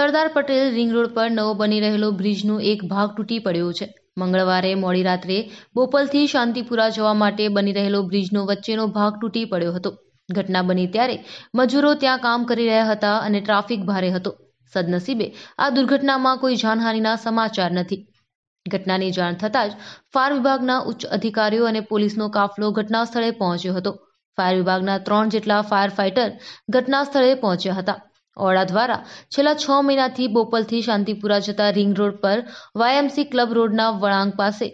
સરદાર Patel ring road પર નવો બની રહેલો બ્રિજનો એક ભાગ તૂટી પડ્યો છે મંગળવારે મોડી રાત્રે બોપલથી શાંતિપુરા જવા માટે બની રહેલો બ્રિજનો વચ્ચેનો ભાગ તૂટી પડ્યો હતો ઘટના બની ત્યારે મજૂરો ત્યાં કામ કરી રહ્યા હતા અને ટ્રાફિક ભારે હતો સદનસીબે આ દુર્ઘટનામાં કોઈ જાનહાનિના સમાચાર નથી ઘટનાની જાણ થતાં જ ફાયર વિભાગના ઉચ્ચ અધિકારીઓ અને પોલીસનો કાફલો ઘટના સ્થળે પહોંચ્યો હતો ફાયર વિભાગના ત્રણ જેટલા ફાયર ફાઇટર ઘટના સ્થળે પહોંચ્યા હતા ઓળા દ્વારા છેલ્લા છ મહિનાથી બોપલથી શાંતિપુરા જતા રિંગ રોડ પર વાયએમસી ક્લબ રોડના વળાંક પાસે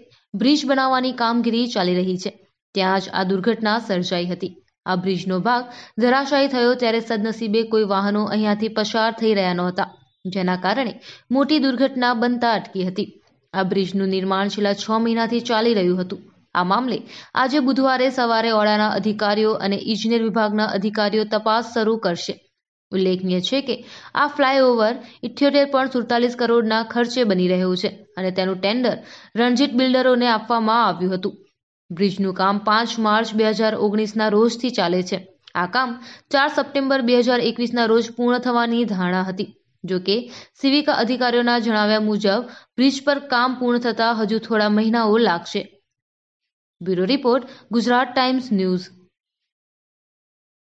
બ્રિજ બનાવવાની કામગીરી ચાલી રહી છે ત્યાં જ આ દુર્ઘટના સર્જાઈ હતી આ બ્રિજનો ભાગ ધરાશાયી થયો ત્યારે સદનસીબે કોઈ વાહનો અહીંયાથી પસાર થઈ રહ્યા નહોતા જેના કારણે મોટી દુર્ઘટના બનતા અટકી હતી આ બ્રિજનું નિર્માણ છેલ્લા છ મહિનાથી ચાલી રહ્યું હતું આ મામલે આજે બુધવારે સવારે ઓળાના અધિકારીઓ અને ઇજનેર વિભાગના અધિકારીઓ તપાસ શરૂ કરશે ઉલ્લેખનીય છે કે આ ફ્લાયઓવર ઇઠ્યોતેર પોઈન્ટ સુડતાલીસ કરોડના ખર્ચે બની રહ્યું છે અને તેનું ટેન્ડર રણજીત બિલ્ડરોને આપવામાં આવ્યું હતું બ્રિજનું કામ પાંચ માર્ચ બે હજાર ઓગણીસના રોજથી ચાલે છે આ કામ ચાર સપ્ટેમ્બર બે હજાર એકવીસના રોજ પૂર્ણ થવાની ધારણા હતી જોકે સિવિકા અધિકારીઓના જણાવ્યા મુજબ બ્રિજ પર કામ પૂર્ણ થતાં હજુ થોડા મહિનાઓ લાગશે bureau report Gujarat Times news